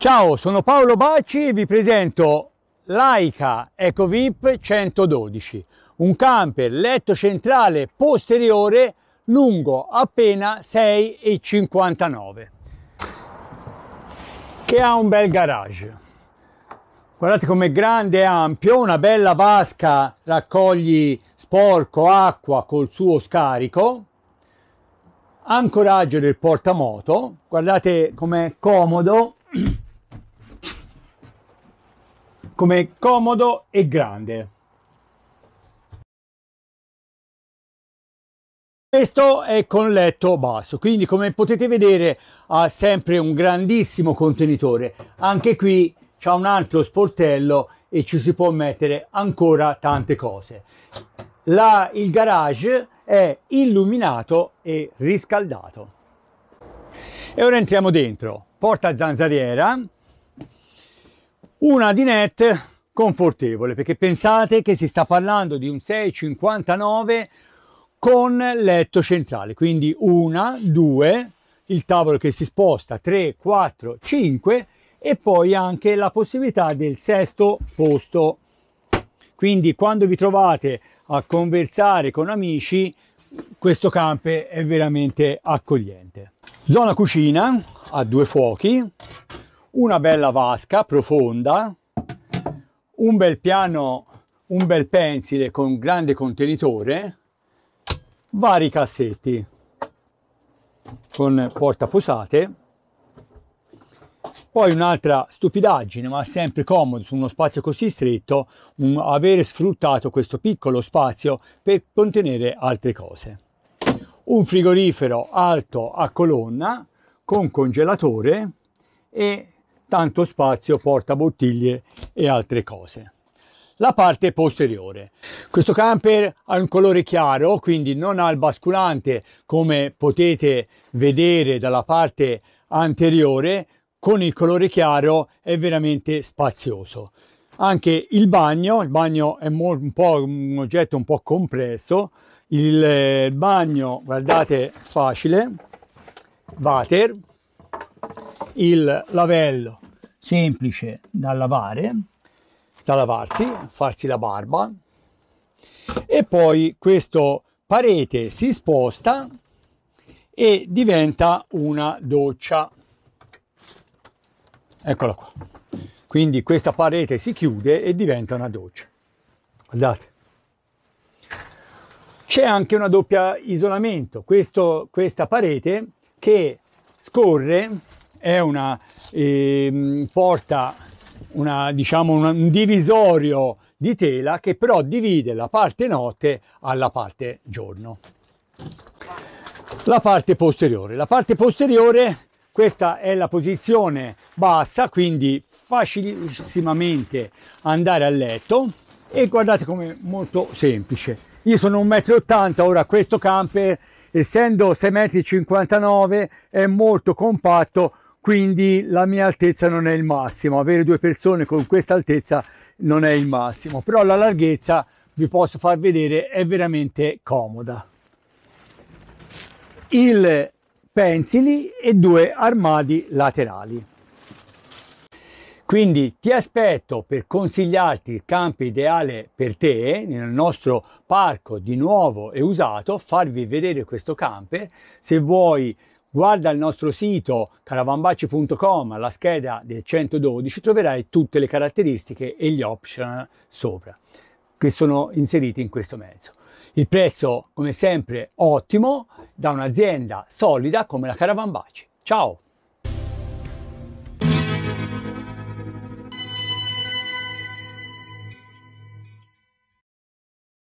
Ciao, sono Paolo Bacci e vi presento Laika EcoVip 112, un camper letto centrale posteriore lungo appena 6,59 che ha un bel garage. Guardate com'è grande e ampio, una bella vasca raccogli sporco, acqua col suo scarico, ancoraggio del portamoto, guardate com'è comodo come comodo e grande. Questo è con letto basso, quindi come potete vedere ha sempre un grandissimo contenitore. Anche qui c'è un altro sportello e ci si può mettere ancora tante cose. La, il garage è illuminato e riscaldato. E ora entriamo dentro. Porta zanzariera, una dinette confortevole perché pensate che si sta parlando di un 659 con letto centrale quindi una due il tavolo che si sposta 3 4 5 e poi anche la possibilità del sesto posto quindi quando vi trovate a conversare con amici questo camper è veramente accogliente zona cucina a due fuochi una bella vasca profonda, un bel piano, un bel pensile con grande contenitore, vari cassetti con porta posate, poi un'altra stupidaggine, ma sempre comodo su uno spazio così stretto, un, avere sfruttato questo piccolo spazio per contenere altre cose. Un frigorifero alto a colonna con congelatore e tanto spazio porta bottiglie e altre cose. La parte posteriore. Questo camper ha un colore chiaro, quindi non ha il basculante come potete vedere dalla parte anteriore, con il colore chiaro è veramente spazioso. Anche il bagno, il bagno è un, po', un oggetto un po' compresso, il eh, bagno, guardate, facile, water, il lavello semplice da lavare, da lavarsi, farsi la barba e poi questo parete si sposta e diventa una doccia. Eccola qua. Quindi questa parete si chiude e diventa una doccia. Guardate. C'è anche una doppia isolamento. Questo, questa parete che scorre è una eh, porta, una, diciamo, un divisorio di tela che però divide la parte notte alla parte giorno. La parte posteriore. La parte posteriore, questa è la posizione bassa, quindi facilissimamente andare a letto e guardate come molto semplice. Io sono 1,80 m, ora questo camper essendo 6,59 m è molto compatto quindi la mia altezza non è il massimo, avere due persone con questa altezza non è il massimo, però la larghezza vi posso far vedere è veramente comoda. Il pensili e due armadi laterali. Quindi ti aspetto per consigliarti il campo ideale per te nel nostro parco di nuovo e usato, farvi vedere questo camper. Se vuoi Guarda il nostro sito caravanbaci.com alla scheda del 112 troverai tutte le caratteristiche e gli option sopra che sono inseriti in questo mezzo. Il prezzo come sempre ottimo da un'azienda solida come la Caravan Ciao!